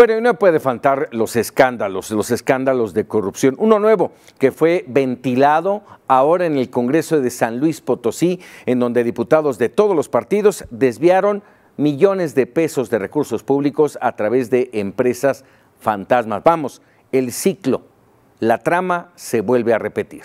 Bueno, y no puede faltar los escándalos, los escándalos de corrupción. Uno nuevo que fue ventilado ahora en el Congreso de San Luis Potosí, en donde diputados de todos los partidos desviaron millones de pesos de recursos públicos a través de empresas fantasmas. Vamos, el ciclo, la trama se vuelve a repetir.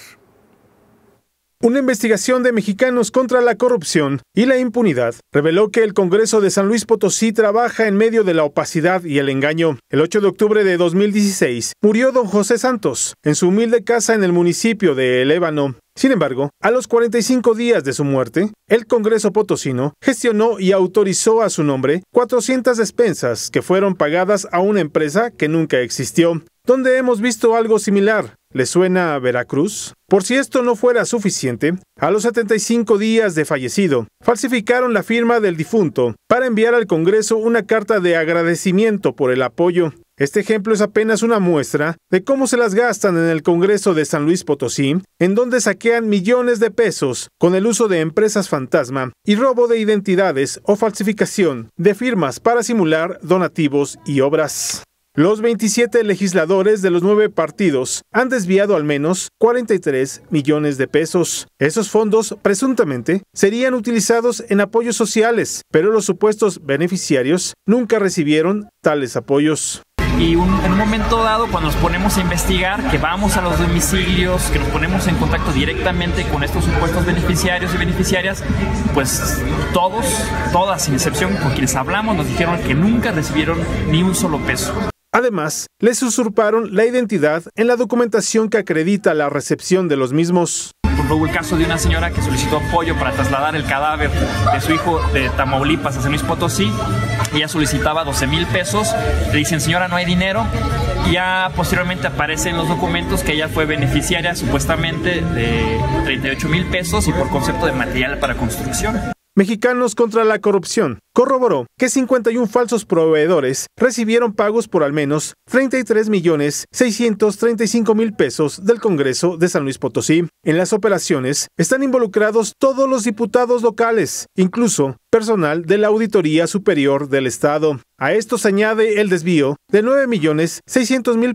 Una investigación de mexicanos contra la corrupción y la impunidad reveló que el Congreso de San Luis Potosí trabaja en medio de la opacidad y el engaño. El 8 de octubre de 2016 murió don José Santos en su humilde casa en el municipio de El Ébano. Sin embargo, a los 45 días de su muerte, el Congreso Potosino gestionó y autorizó a su nombre 400 despensas que fueron pagadas a una empresa que nunca existió, donde hemos visto algo similar ¿Le suena a Veracruz? Por si esto no fuera suficiente, a los 75 días de fallecido, falsificaron la firma del difunto para enviar al Congreso una carta de agradecimiento por el apoyo. Este ejemplo es apenas una muestra de cómo se las gastan en el Congreso de San Luis Potosí, en donde saquean millones de pesos con el uso de empresas fantasma y robo de identidades o falsificación de firmas para simular donativos y obras. Los 27 legisladores de los nueve partidos han desviado al menos 43 millones de pesos. Esos fondos, presuntamente, serían utilizados en apoyos sociales, pero los supuestos beneficiarios nunca recibieron tales apoyos y en un momento dado cuando nos ponemos a investigar, que vamos a los domicilios, que nos ponemos en contacto directamente con estos supuestos beneficiarios y beneficiarias, pues todos, todas sin excepción, con quienes hablamos nos dijeron que nunca recibieron ni un solo peso. Además, les usurparon la identidad en la documentación que acredita la recepción de los mismos hubo el caso de una señora que solicitó apoyo para trasladar el cadáver de su hijo de Tamaulipas a San Luis Potosí. Ella solicitaba 12 mil pesos. Le dicen, señora, no hay dinero. Ya posteriormente aparecen los documentos que ella fue beneficiaria supuestamente de 38 mil pesos y por concepto de material para construcción. Mexicanos contra la corrupción corroboró que 51 falsos proveedores recibieron pagos por al menos 33 millones 635 mil pesos del Congreso de San Luis Potosí. En las operaciones están involucrados todos los diputados locales, incluso personal de la Auditoría Superior del Estado. A esto se añade el desvío de 9 millones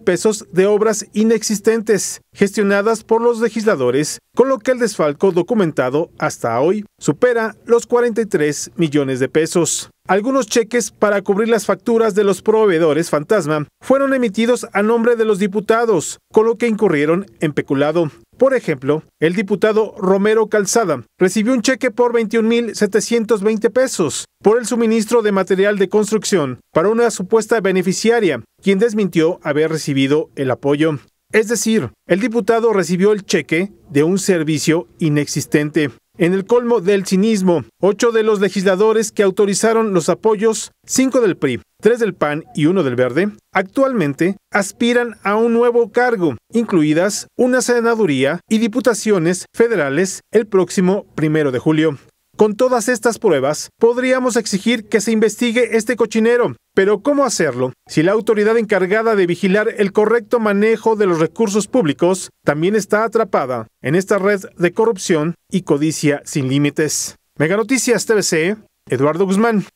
pesos de obras inexistentes gestionadas por los legisladores, con lo que el desfalco documentado hasta hoy supera los 43 millones de pesos. Algunos cheques para cubrir las facturas de los proveedores fantasma fueron emitidos a nombre de los diputados, con lo que incurrieron en peculado. Por ejemplo, el diputado Romero Calzada recibió un cheque por 21.720 pesos por el suministro de material de construcción para una supuesta beneficiaria, quien desmintió haber recibido el apoyo. Es decir, el diputado recibió el cheque de un servicio inexistente en el colmo del cinismo. Ocho de los legisladores que autorizaron los apoyos, cinco del PRI, tres del PAN y uno del Verde, actualmente aspiran a un nuevo cargo, incluidas una senaduría y diputaciones federales el próximo primero de julio. Con todas estas pruebas, podríamos exigir que se investigue este cochinero, pero ¿cómo hacerlo si la autoridad encargada de vigilar el correcto manejo de los recursos públicos también está atrapada en esta red de corrupción y codicia sin límites? Mega Noticias TVC, Eduardo Guzmán.